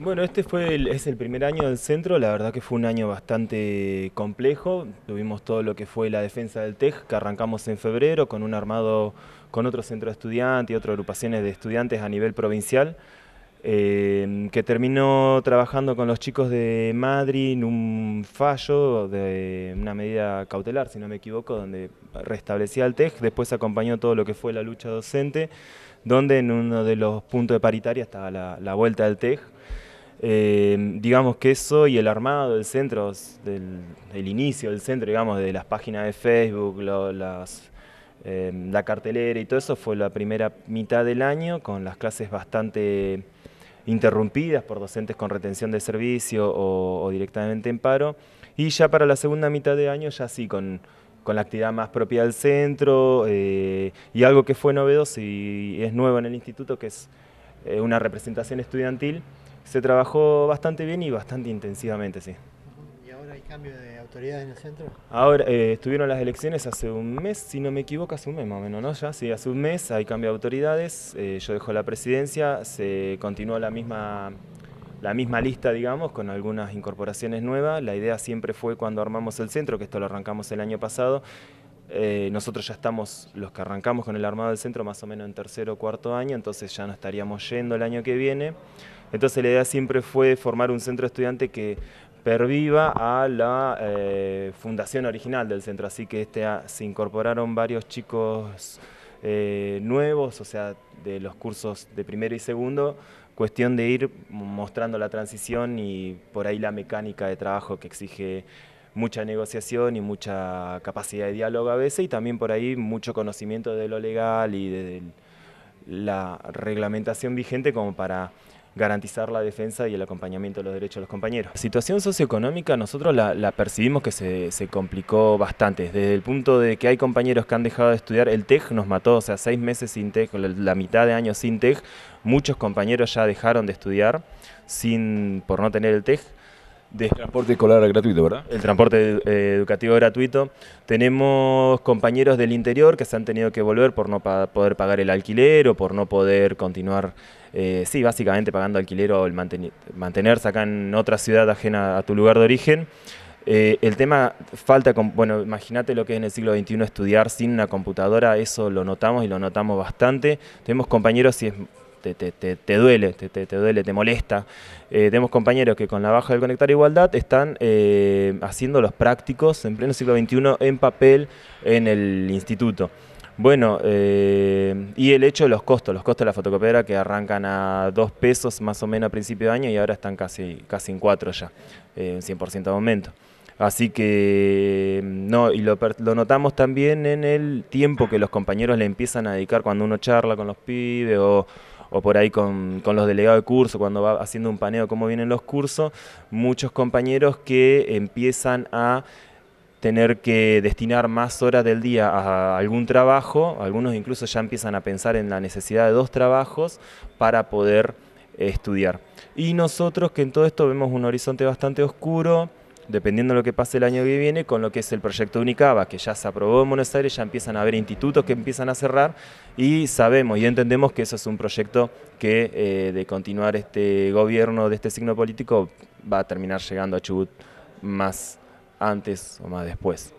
Bueno, este fue el, es el primer año del centro, la verdad que fue un año bastante complejo. Tuvimos todo lo que fue la defensa del TEJ, que arrancamos en febrero con un armado con otro centro de estudiantes y otras agrupaciones de estudiantes a nivel provincial, eh, que terminó trabajando con los chicos de Madrid en un fallo de una medida cautelar, si no me equivoco, donde restablecía el TEJ, después acompañó todo lo que fue la lucha docente, donde en uno de los puntos de paritaria estaba la, la vuelta del TEJ. Em, digamos que eso y el armado del centro, del, el inicio del centro, digamos, de las páginas de Facebook, em, la cartelera y todo eso fue la primera mitad del año con las clases bastante interrumpidas por docentes con retención de servicio o, directamente en paro. Y ya para la segunda mitad de año, ya sí, con, con la actividad más propia del centro eh, y algo que fue novedoso y es nuevo en el instituto, que es eh, una representación estudiantil se trabajó bastante bien y bastante intensivamente, sí. ¿Y ahora hay cambio de autoridades en el centro? Ahora eh, estuvieron las elecciones hace un mes, si no me equivoco, hace un mes más o menos, ¿no? Ya, sí, hace un mes hay cambio de autoridades, eh, yo dejo la presidencia, se continuó la misma la misma lista, digamos, con algunas incorporaciones nuevas. La idea siempre fue cuando armamos el centro, que esto lo arrancamos el año pasado, eh, nosotros ya estamos, los que arrancamos con el armado del centro, más o menos en tercero o cuarto año, entonces ya no estaríamos yendo el año que viene. Entonces la idea siempre fue formar un centro estudiante que perviva a la eh, fundación original del centro, así que este, se incorporaron varios chicos eh, nuevos, o sea, de los cursos de primero y segundo, cuestión de ir mostrando la transición y por ahí la mecánica de trabajo que exige mucha negociación y mucha capacidad de diálogo a veces y también por ahí mucho conocimiento de lo legal y de la reglamentación vigente como para garantizar la defensa y el acompañamiento de los derechos de los compañeros. La situación socioeconómica nosotros la, percibimos que se, complicó bastante, desde el punto de que hay compañeros que han dejado de estudiar, el TEC nos mató, o sea, seis meses sin TEC, la mitad de año sin TEC, muchos compañeros ya dejaron de estudiar sin, por no tener el TEC, de transporte escolar gratuito, ¿verdad? El transporte eh, educativo gratuito. Tenemos compañeros del interior que se han tenido que volver por no poder pagar el alquiler o por no poder continuar, eh, sí, básicamente pagando alquiler o el mantenerse acá en otra ciudad ajena a tu lugar de origen. Eh, el tema falta, bueno, imagínate lo que es en el siglo XXI estudiar sin una computadora, eso lo notamos y lo notamos bastante. Tenemos compañeros, y... es te, duele, te, duele, te molesta. Eh, tenemos compañeros que con la baja del Conectar Igualdad están eh, haciendo los prácticos en pleno siglo XXI en papel en el instituto. Bueno, eh, y el hecho de los costos, los costos de la fotocopiadora que arrancan a dos pesos más o menos a principio de año y ahora están casi, casi en cuatro ya, un 100% de aumento. Así que mm, no, y lo, lo, notamos también en el tiempo que los compañeros le empiezan a dedicar cuando uno charla con los pibes o, o por ahí con, los delegados de curso, cuando va haciendo un paneo cómo vienen los cursos, muchos compañeros que empiezan a tener que destinar más horas del día a algún trabajo, algunos incluso ya empiezan a pensar en la necesidad de dos trabajos para poder estudiar. Y nosotros que en todo esto vemos un horizonte bastante oscuro, dependiendo de lo que pase el año que viene, con lo que es el proyecto Unicaba, que ya se aprobó en Buenos Aires, ya empiezan a haber institutos que empiezan a cerrar y sabemos y entendemos que eso es un proyecto que eh, de continuar este gobierno de este signo político va a terminar llegando a Chubut más antes o más después.